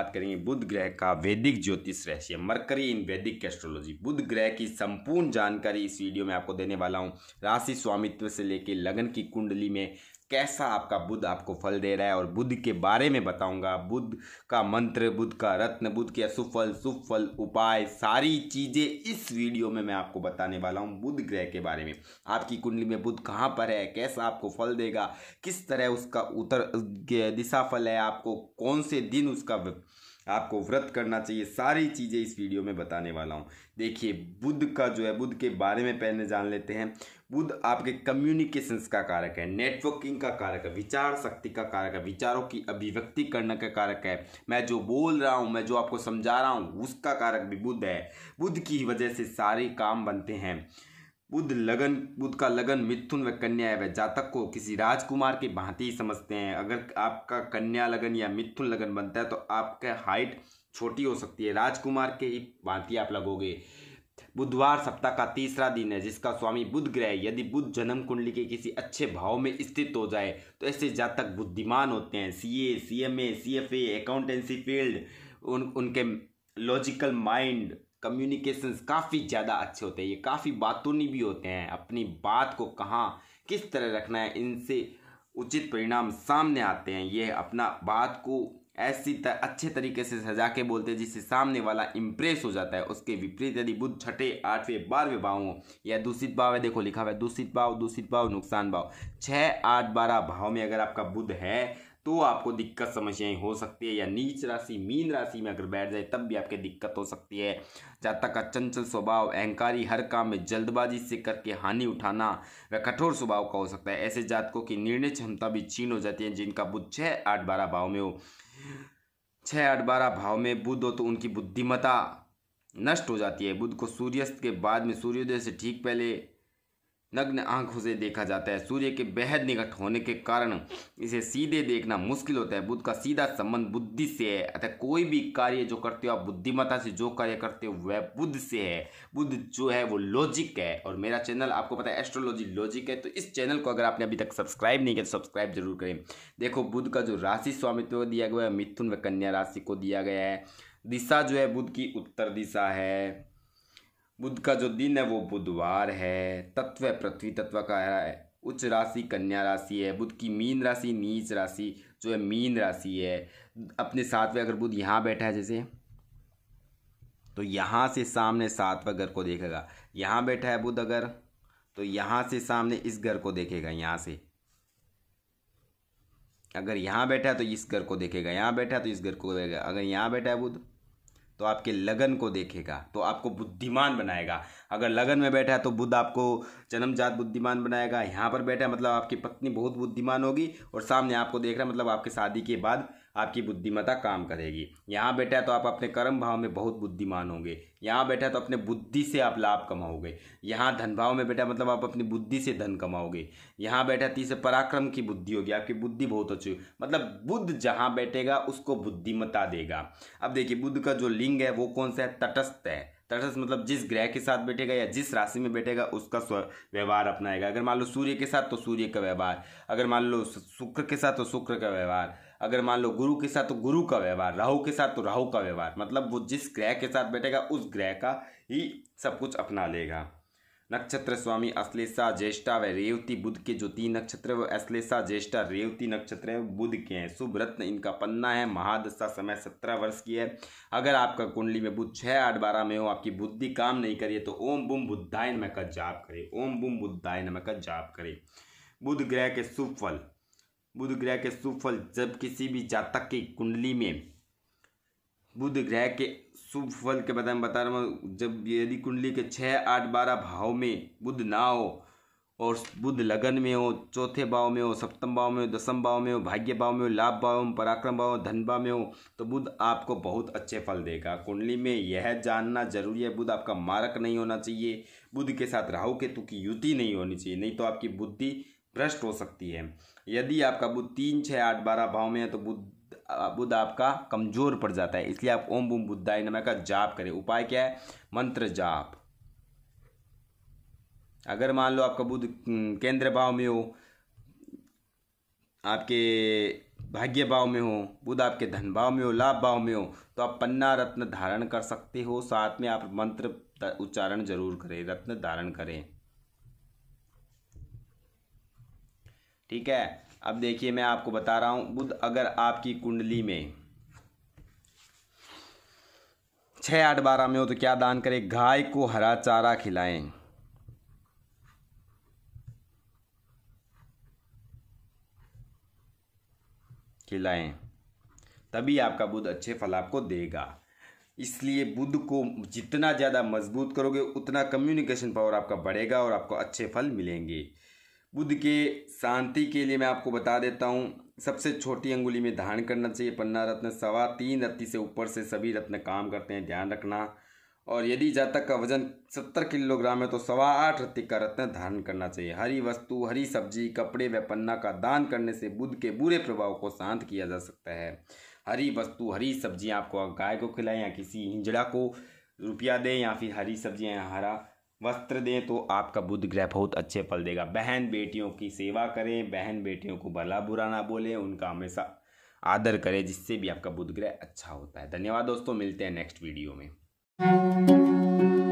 बात करेंगे बुध ग्रह का वैदिक ज्योतिष रहस्य मरकरी इन वैदिक एस्ट्रोलॉजी बुध ग्रह की संपूर्ण जानकारी इस वीडियो में आपको देने वाला हूँ राशि स्वामित्व से लेकर लगन की कुंडली में कैसा आपका बुद्ध आपको फल दे रहा है और बुद्ध के बारे में बताऊंगा बुद्ध का मंत्र बुद्ध का रत्न बुद्ध के असुफल सुफल उपाय सारी चीज़ें इस वीडियो में मैं आपको बताने वाला हूं बुद्ध ग्रह के बारे में आपकी कुंडली में बुद्ध कहाँ पर है कैसा आपको फल देगा किस तरह उसका उत्तर दिशा फल है आपको कौन से दिन उसका आपको व्रत करना चाहिए सारी चीज़ें इस वीडियो में बताने वाला हूँ देखिए बुद्ध का जो है बुद्ध के बारे में पहले जान लेते हैं बुद्ध आपके कम्युनिकेशंस का कारक है नेटवर्किंग का कारक है विचार शक्ति का कारक है विचारों की अभिव्यक्ति करने का कारक है मैं जो बोल रहा हूँ मैं जो आपको समझा रहा हूँ उसका कारक भी बुद्ध है बुद्ध की वजह से सारे काम बनते हैं बुद्ध लगन बुद्ध का लगन मिथुन व कन्या व जातक को किसी राजकुमार की भांति ही समझते हैं अगर आपका कन्या लगन या मिथुन लगन बनता है तो आपके हाइट छोटी हो सकती है राजकुमार के ही भांति आप लगोगे बुधवार सप्ताह का तीसरा दिन है जिसका स्वामी बुद्ध ग्रह यदि बुद्ध जन्म कुंडली के किसी अच्छे भाव में स्थित हो जाए तो ऐसे जातक बुद्धिमान होते हैं C C A M C F A accountancy field उन उनके लॉजिकल माइंड कम्युनिकेशन काफ़ी ज़्यादा अच्छे होते हैं ये काफ़ी बातूनी भी होते हैं अपनी बात को कहाँ किस तरह रखना है इनसे उचित परिणाम सामने आते हैं ये अपना बात को ऐसी तर, अच्छे तरीके से सजा के बोलते हैं जिससे सामने वाला इम्प्रेस हो जाता है उसके विपरीत यदि बुद्ध छठे आठवें बारहवें भाव हो या दूषित भाव है देखो लिखा हुआ है दूषित भाव दूषित भाव नुकसान भाव छः आठ बारह भाव में अगर आपका बुद्ध है तो आपको दिक्कत समस्याएं हो सकती है या नीच राशि मीन राशि में अगर बैठ जाए तब भी आपके दिक्कत हो सकती है जातक का चंचल स्वभाव अहंकारी हर काम में जल्दबाजी से करके हानि उठाना व कठोर स्वभाव का हो सकता है ऐसे जातकों की निर्णय क्षमता भी छीन हो जाती है जिनका बुद्ध छः आठ बारह भाव में हो छः आठ बारह भाव में बुद्ध हो तो उनकी बुद्धिमता नष्ट हो जाती है बुद्ध को सूर्यास्त के बाद में सूर्योदय से ठीक पहले नग्न आंखों से देखा जाता है सूर्य के बेहद निकट होने के कारण इसे सीधे देखना मुश्किल होता है बुद्ध का सीधा संबंध बुद्धि से है अतः कोई भी कार्य जो करते हो आप बुद्धिमता से जो कार्य करते हो वह बुद्ध से है बुद्ध जो है वो लॉजिक है और मेरा चैनल आपको पता है एस्ट्रोलॉजी लॉजिक है तो इस चैनल को अगर आपने अभी तक सब्सक्राइब नहीं किया तो सब्सक्राइब जरूर करें देखो बुद्ध का जो राशि स्वामित्व दिया गया है मिथुन व कन्या राशि को दिया गया है दिशा जो है बुद्ध की उत्तर दिशा है बुद्ध का जो दिन है वो बुधवार है तत्व पृथ्वी तत्व का है उच्च राशि कन्या राशि है बुद्ध की मीन राशि नीच राशि जो है मीन राशि है अपने सातवें अगर बुद्ध यहाँ बैठा है जैसे तो यहाँ से सामने सातवा घर को देखेगा यहाँ बैठा है बुध अगर तो यहाँ से सामने इस घर को देखेगा यहाँ से अगर यहाँ बैठा है तो इस घर को देखेगा यहाँ बैठा है तो इस घर को देखेगा अगर यहाँ बैठा है बुध तो आपके लगन को देखेगा तो आपको बुद्धिमान बनाएगा अगर लगन में बैठा है तो बुद्ध आपको जन्मजात बुद्धिमान बनाएगा यहाँ पर बैठा है मतलब आपकी पत्नी बहुत बुद्धिमान होगी और सामने आपको देख रहा है मतलब आपकी शादी के बाद आपकी बुद्धिमता काम करेगी यहाँ बैठा है तो आप अपने कर्म भाव में बहुत बुद्धिमान होंगे यहाँ बैठा है तो अपने बुद्धि से आप लाभ कमाओगे यहाँ धन भाव में बैठा मतलब आप अपनी बुद्धि से धन कमाओगे यहाँ बैठा तीसरे पराक्रम की बुद्धि होगी आपकी बुद्धि बहुत अच्छी मतलब बुद्ध जहाँ बैठेगा उसको बुद्धिमता देगा अब देखिए बुद्ध का जो लिंग है वो कौन सा है तटस्थ है तटस्थ मतलब जिस ग्रह के साथ बैठेगा या जिस राशि में बैठेगा उसका व्यवहार अपनाएगा अगर मान लो सूर्य के साथ तो सूर्य का व्यवहार अगर मान लो शुक्र के साथ तो शुक्र का व्यवहार अगर मान लो गुरु के साथ तो गुरु का व्यवहार राहु के साथ तो राहु का व्यवहार मतलब वो जिस ग्रह के साथ बैठेगा उस ग्रह का ही सब कुछ अपना लेगा नक्षत्र स्वामी अश्लेषा ज्येष्ठा व रेवती बुद्ध के जो तीन नक्षत्र वो अश्लेषा ज्येष्ठा रेवती नक्षत्र है बुद्ध के हैं शुभ रत्न इनका पन्ना है महादशा समय सत्रह वर्ष की है अगर आपका कुंडली में बुद्ध छः आठ बारह में हो आपकी बुद्धि काम नहीं करिए तो ओम बुम बुद्धाय नमः का जाप करे ओम बुम बुद्धाय नमः का जाप करे बुध ग्रह के शुभ फल बुध ग्रह के शुभ फल जब किसी भी जातक की कुंडली में बुध ग्रह के शुभ फल के बारे में बता रहा हूँ जब यदि कुंडली के छः आठ बारह भाव में बुध ना हो और बुध लगन में हो चौथे भाव में हो सप्तम भाव में हो दसम भाव में हो भाग्य भाव में हो लाभ भाव में पराक्रम भाव धन भाव में हो तो बुध आपको बहुत अच्छे फल देगा कुंडली में यह जानना जरूरी है बुध आपका मारक नहीं होना चाहिए बुध के साथ राहु केतु की युति नहीं होनी चाहिए नहीं तो आपकी बुद्धि भ्रष्ट हो सकती है यदि आपका बुध तीन छः आठ बारह भाव में है तो बुध बुद्ध आपका कमज़ोर पड़ जाता है इसलिए आप ओम बुम बुद्धाय नमः का जाप करें उपाय क्या है मंत्र जाप अगर मान लो आपका बुद्ध केंद्र भाव में हो आपके भाग्य भाव में हो बुद्ध आपके धन भाव में हो लाभ भाव में हो तो आप पन्ना रत्न धारण कर सकते हो साथ में आप मंत्र उच्चारण जरूर करें रत्न धारण करें ठीक है अब देखिए मैं आपको बता रहा हूं बुध अगर आपकी कुंडली में छह आठ बारह में हो तो क्या दान करें गाय को हरा चारा खिलाएं खिलाएं तभी आपका बुध अच्छे फल आपको देगा इसलिए बुद्ध को जितना ज़्यादा मजबूत करोगे उतना कम्युनिकेशन पावर आपका बढ़ेगा और आपको अच्छे फल मिलेंगे बुद्ध के शांति के लिए मैं आपको बता देता हूँ सबसे छोटी अंगुली में धारण करना चाहिए पन्ना रत्न सवा तीन रत्ती से ऊपर से सभी रत्न काम करते हैं ध्यान रखना और यदि जातक का वजन सत्तर किलोग्राम है तो सवा आठ रत्ती का रत्न धारण करना चाहिए हरी वस्तु हरी सब्जी कपड़े व पन्ना का दान करने से बुद्ध के बुरे प्रभाव को शांत किया जा सकता है हरी वस्तु हरी सब्जियाँ आपको गाय को खिलाएँ या किसी हिंजड़ा को रुपया दें या फिर हरी सब्जियाँ या हरा वस्त्र दें तो आपका बुध ग्रह बहुत अच्छे फल देगा बहन बेटियों की सेवा करें बहन बेटियों को भला बुरा ना बोलें उनका हमेशा आदर करें जिससे भी आपका बुद्ध ग्रह अच्छा होता है धन्यवाद दोस्तों मिलते हैं नेक्स्ट वीडियो में